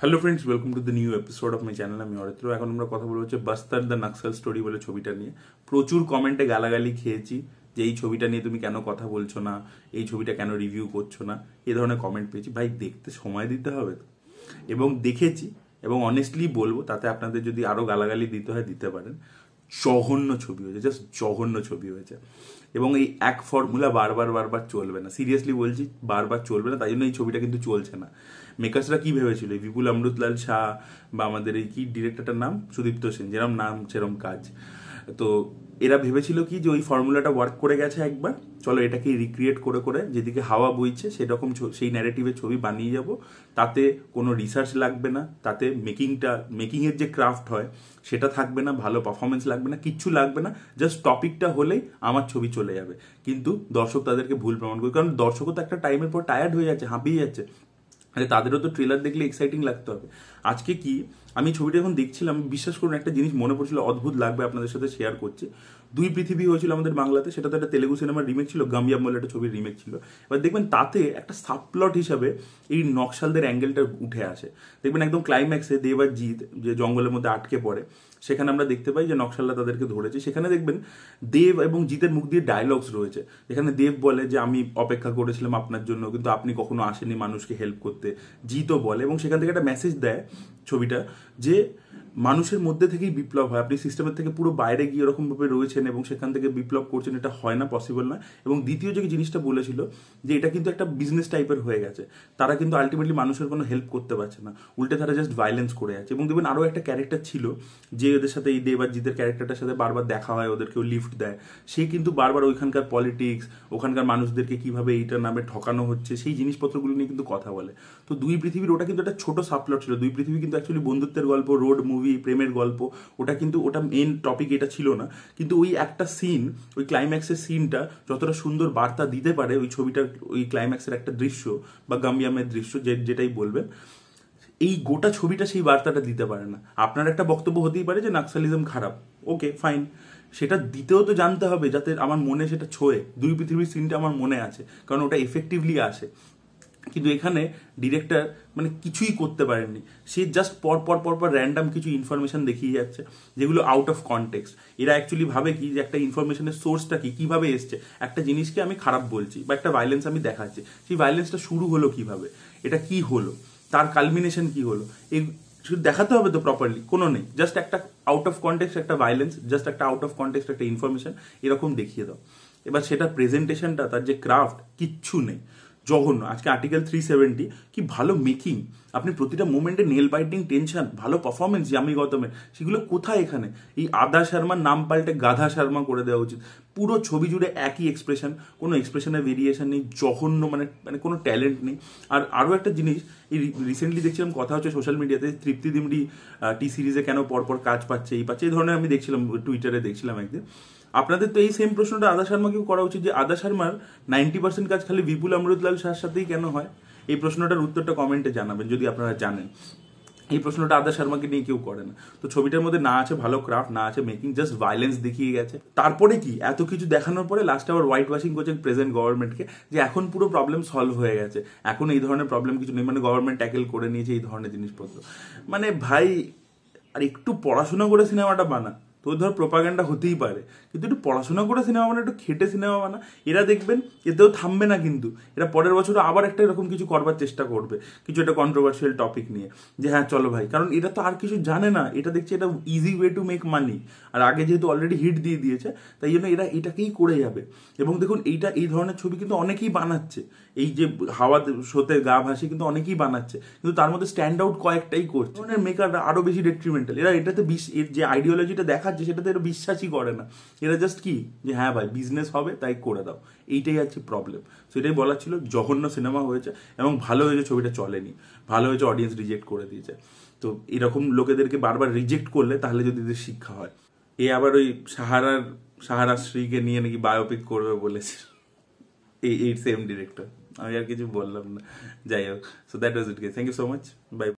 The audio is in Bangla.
hello friends welcome to the new episode of my channel আমি অরিত্র এখন আমরা কথা বলবো হচ্ছে বাস্তার দ্য নাক্সাল স্টোরি বলে ছবিটা নিয়ে প্রচুর কমেন্টে গালাগালি খেয়েছি যে এই ছবিটা নিয়ে তুমি কেন কথা বলছো না এই ছবিটা কেন রিভিউ করছো না এ ধরনের কমেন্ট পেয়েছি ভাই দেখতে সময় দিতে হবে তো এবং দেখেছি এবং অনেস্টলি বলবো তাতে আপনাদের যদি আরও গালাগালি দিতে হয় দিতে পারেন জঘন্য ছবি হয়েছে জাস্ট জঘন্য ছবি হয়েছে এবং এই এক ফর্মুলা বারবার বারবার চলবে না সিরিয়াসলি বলছি বারবার চলবে না তাই জন্য এই ছবিটা কিন্তু চলছে না মেকার্সরা কী ভেবেছিল বিপুল অমৃতলাল শাহ বা আমাদের এই কি ডিরেক্টরটার নাম সুদীপ্ত সেন যেরম নাম সেরম কাজ তো এরা ভেবেছিল কি যে ওই ফর্মুলাটা ওয়ার্ক করে গেছে একবার চলো এটাকে রিক্রিয়েট করে করে যেদিকে হাওয়া বইছে সেরকম সেই ন্যারেটিভের ছবি বানিয়ে যাব তাতে কোনো রিসার্চ লাগবে না তাতে মেকিংটা মেকিংয়ের যে ক্রাফট হয় সেটা থাকবে না ভালো পারফরমেন্স লাগবে না কিচ্ছু লাগবে না জাস্ট টপিকটা হলেই আমার ছবি চলে যাবে কিন্তু দর্শক তাদেরকে ভুল প্রমাণ করবে কারণ দর্শকও তো একটা টাইমের পর টায়ার্ড হয়ে যাচ্ছে হাঁপিয়ে যাচ্ছে তাদেরও তো ট্রেলার দেখলে এক্সাইটিং লাগতে হবে আজকে কি আমি ছবিটা যখন দেখছিলাম বিশ্বাস করুন একটা জিনিস মনে পড়ছিল অদ্ভুত লাগবে আপনাদের সাথে শেয়ার করছে দুই পৃথিবী হয়েছিল আমাদের বাংলাতে সেটা তো একটা তেলেগু সিনেমার রিমেক ছিল গাম্বিয়া বলে একটা ছবির রিমেক ছিল এবার দেখবেন তাতে একটা সাবপ্লট হিসাবে এই নকশালদের অ্যাঙ্গেলটা উঠে আসে দেখবেন একদম ক্লাইম্যাক্সে দেব আর জিৎ যে জঙ্গলের মধ্যে আটকে পড়ে সেখানে আমরা দেখতে পাই যে নকশালরা তাদেরকে ধরেছে সেখানে দেখবেন দেব এবং জিতের মুখ দিয়ে ডায়লগস রয়েছে যেখানে দেব বলে যে আমি অপেক্ষা করেছিলাম আপনার জন্য কিন্তু আপনি কখনো আসেনি মানুষকে হেল্প করতে জিতও বলে এবং সেখান থেকে একটা মেসেজ দেয় ছবিটা যে মানুষের মধ্যে থেকেই বিপ্লব হয় আপনি সিস্টেমের থেকে পুরো বাইরে গিয়ে এরকমভাবে রয়েছেন এবং সেখান থেকে বিপ্লব করছেন এটা হয় না পসিবল না এবং দ্বিতীয় যে জিনিসটা বলেছিল যে এটা কিন্তু একটা বিজনেস টাইপের হয়ে গেছে তারা কিন্তু আলটিমেটলি মানুষের কোনো হেল্প করতে পারছে না উল্টে তারা জাস্ট ভাইলেন্স করে যাচ্ছে এবং দেখবেন আরও একটা ক্যারেক্টার ছিল যে ওদের সাথে এই দেবাজিদের ক্যারেক্টারটার সাথে বারবার দেখা হয় ওদেরকেও লিফট দেয় সে কিন্তু বারবার ওইখানকার পলিটিক্স ওখানকার মানুষদেরকে কিভাবে এইটার নামে ঠকানো হচ্ছে সেই জিনিসপত্রগুলো নিয়ে কিন্তু কথা বলে তো দুই পৃথিবীর ওটা কিন্তু একটা ছোট সাপ্লট ছিল দুই পৃথিবী কিন্তু অ্যাকচুয়ালি বন্ধুত্বের গল্প রোড মুভি মুভি প্রেমের গল্প ওটা কিন্তু ওটা মেন টপিক এটা ছিল না কিন্তু ওই একটা সিন ওই ক্লাইম্যাক্সের সিনটা যতটা সুন্দর বার্তা দিতে পারে ওই ছবিটার ওই ক্লাইম্যাক্সের একটা দৃশ্য বা গাম্বিয়ামের দৃশ্য যে যেটাই বলবে এই গোটা ছবিটা সেই বার্তাটা দিতে পারে না আপনার একটা বক্তব্য হতেই পারে যে নাকসালিজম খারাপ ওকে ফাইন সেটা দিতেও তো জানতে হবে যাতে আমার মনে সেটা ছোঁয়ে দুই পৃথিবীর সিনটা আমার মনে আছে কারণ ওটা এফেক্টিভলি আসে কিন্তু এখানে ডিরেক্টর মানে কিছুই করতে পারেননি সে জাস্ট পর পর পর পর র্যান্ডাম কিছু ইনফরমেশান দেখিয়ে যাচ্ছে যেগুলো আউট অফ কন্টেক্স এরা অ্যাকচুয়ালি ভাবে কি যে একটা ইনফরমেশনের সোর্সটা কি কিভাবে এসছে একটা জিনিসকে আমি খারাপ বলছি বা একটা ভায়োলেন্স আমি দেখাচ্ছি সেই ভায়োলেন্সটা শুরু হলো কিভাবে এটা কি হলো তার কালমিনেশন কি হলো এই দেখাতে হবে তো প্রপারলি কোনো নেই জাস্ট একটা আউট অফ কন্টেক্স একটা ভায়োলেন্স জাস্ট একটা আউট অফ কনটেক্সট একটা ইনফরমেশন এরকম দেখিয়ে দাও এবার সেটা প্রেজেন্টেশনটা তার যে ক্রাফট কিচ্ছু নেই জঘন্য আজকে আর্টিকেল থ্রি সেভেন্টি কি ভালো মেকিং আপনি প্রতিটা মুমেন্টে নেল বাইটিং টেনশন ভালো পারফরমেন্স জামি গৌতমের সেগুলো কোথায় এখানে এই আদা শর্মার নাম পাল্টে গাধা শর্মা করে দেওয়া উচিত পুরো ছবি জুড়ে একই এক্সপ্রেশন কোনো এক্সপ্রেশনের ভেরিয়েশন নেই জঘন্য মানে মানে কোনো ট্যালেন্ট নেই আর আরও একটা জিনিস এই রিসেন্টলি দেখছিলাম কথা হচ্ছে সোশ্যাল মিডিয়াতে তৃপ্তি দিমডি টি সিরিজে কেন পরপর কাজ পাচ্ছে এই পাচ্ছে এই ধরনের আমি দেখছিলাম টুইটারে দেখছিলাম একদিন আপনাদের তো এই সেম প্রশ্নটা আদা শর্মাকেও করা উচিত যে আদা শর্মার নাইনটি পার্সেন্ট কাজ খালি বিপুল অমৃতলাল শাহর সাথেই কেন হয় এই প্রশ্নটার উত্তরটা কমেন্টে জানাবেন যদি আপনারা জানেন এই প্রশ্নটা আদা শর্মাকে নিয়ে কেউ করে না তো ছবিটার মধ্যে না আছে ভালো ক্রাফট না আছে মেকিং জাস্ট ভাইলেন্স দেখিয়ে গেছে তারপরে কি এত কিছু দেখানোর পরে লাস্টে আবার হোয়াইট ওয়াশিং করছেন প্রেজেন্ট গভর্নমেন্টকে যে এখন পুরো প্রবলেম সলভ হয়ে গেছে এখন এই ধরনের প্রবলেম কিছু নেই মানে গভর্নমেন্ট ট্যাকেল করে নিয়েছে এই ধরনের জিনিসপত্র মানে ভাই আর একটু পড়াশোনা করে সিনেমাটা বানা তো ধর প্রোপাগান্ডা হতেই পারে কিন্তু একটু পড়াশোনা করে সিনেমা বানা একটু খেটে সিনেমা বানা এরা দেখবেন এতেও থামবে না কিন্তু এরা পরের বছর আবার একটা এরকম কিছু করবার চেষ্টা করবে কিছু একটা কন্ট্রোভার্সিয়াল টপিক নিয়ে যে হ্যাঁ চলো ভাই কারণ এটা তো আর কিছু জানে না এটা দেখছে এটা easy way to make money আর আগে যেহেতু অলরেডি হিট দিয়ে দিয়েছে তাই জন্য এরা এটাকেই করে যাবে এবং দেখুন এইটা এই ধরনের ছবি কিন্তু অনেকেই বানাচ্ছে এই যে হাওয়া শোতে গা ভাসে কিন্তু অনেকেই বানাচ্ছে কিন্তু তার মধ্যে স্ট্যান্ড আউট কয়েকটাই করছে মেকাররা আরও বেশি ডেট্রিমেন্টাল এরা এটাতে যে আইডিওলজিটা দেখা আছে সেটাতে এরা বিশ্বাসই করে না এরা জাস্ট কি যে হ্যাঁ ভাই বিজনেস হবে তাই করে দাও এইটাই আছে প্রবলেম সো এটাই বলা ছিল জঘন্য সিনেমা হয়েছে এবং ভালো হয়েছে ছবিটা চলেনি ভালো হয়েছে অডিয়েন্স রিজেক্ট করে দিয়েছে তো এরকম লোকেদেরকে বারবার রিজেক্ট করলে তাহলে যদি এদের শিক্ষা হয় এ আবার ওই সাহারার সাহারা শ্রীকে নিয়ে নাকি বায়োপিক করবে বলেছে এই এই সেম ডিরেক্টর আমি আর কিছু বললাম না যাই হোক সো দ্যাট ওয়াজ ইট গে thank you so much by